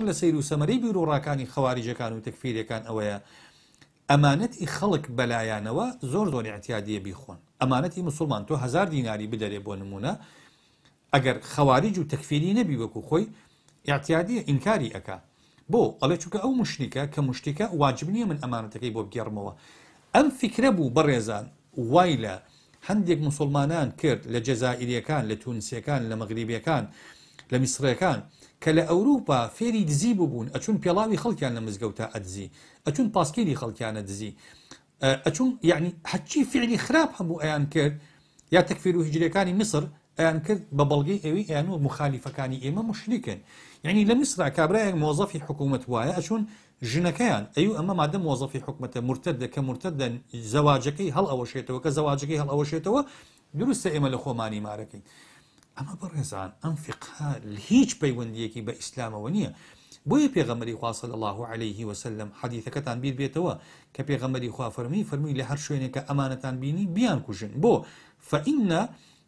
باشتر لە سیر و سەمەری بیرۆڕاکانی خەواریجەکان و تەکفیرەکان ئەوەیە ئەمانەتی خەڵک بەلایانەوە زۆر زۆری ئەتیادیە بیخۆن ئەمانەتی مسلمان تۆ هزار دیناری بدەرێ بۆ نمونە ئەگەر خەواریج و تەکفیری نەبی وەکو خۆی یاعتیادیە ئینکاری ئەک بۆ ئەڵێ چووکە ئەو مشتیکە کە مشتیکە واجب نییە من ئەمانەتەکەی بۆ بگەڕمەوە ئەم فکرە بوو بەڕێزان وای لە هەندێک مسلمانان کرد لە جەزائریەکان لە تونسیەکان لە مەغریبیەکان لمصريكان كلا أوروبا فيري دزي بوبون أشون بيلاوي خلكيان لمزقوتا أدزي أشون باسكيلي خلكيان أدزي أشون يعني حتشي فعلي خراب همو أيان كير يا تكفيرو كاني مصر أيان كير ببلغي أيوي أيانو مخالفة كاني إيما مشركا يعني لمصر كابرا موظفي حكومة وايا أشون جنكان أيو أما ما دام موظفي حكومة مرتدة كمرتدة زواجكي هل أول شيء توا كزواجكي هل أول شيء توا دروس سئمة لخوماني ماركين اما برزان ئەم فقها هیچ پەیوەندیەکی بە ئیسلامەوە نییە بۆیە پێغەمەری خواصل الله عليه وسلم حەدیثەکەتان بیر بێتەوە کە پێغەمەری خوا فەرمی فەرمی لحر هەر شوێنێکە ئەمانەتان بینی بیان بو بۆ فإن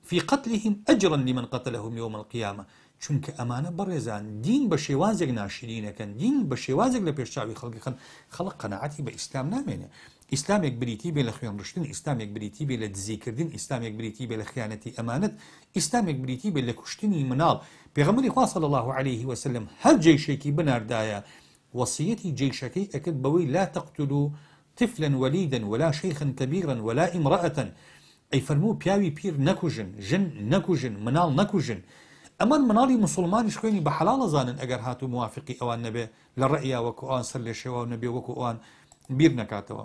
في قتلهم أجرا لمن قتلهم يوم القيامة چونکە ئەمانە بەڕێزان دین بە شێوازێک ناشرینەکەن دین بە شێوازێک لە پێشچاوی خەڵکیخن خەڵق قەنەعاتی بە ئیسلام نامێنێ ئیسلامێک بریتی بێ لە خوێنڕشتن ئیسلامێک بریتی بێ لە دزیکردن ئیسلامێک بریتی بێ لە خیانەتی ئەمانت ئیسلامێک بریتی بێ لە کوشتنی مناڵ پێغەمەری خواصل الله عليه وسلم هەر جێشێکی بناردایە وصيتي جيشكي أكد بوي لا تقتلوا طفلا وليدا ولا شيخا كبيرا ولا امرأة أي فرمو بياوي بير نكوجن جن نكوجن منال نكوجن ئەمان مناڵی مسلمانیش خوێنی بە حەلاڵە زانن ئەگەر هاتو موافقی ئەوان نەبێ لە ڕێیا وەکو ئەوان سەر لێ شێوە نەبێ وەکو ئەوان بیر نەکاتەوە.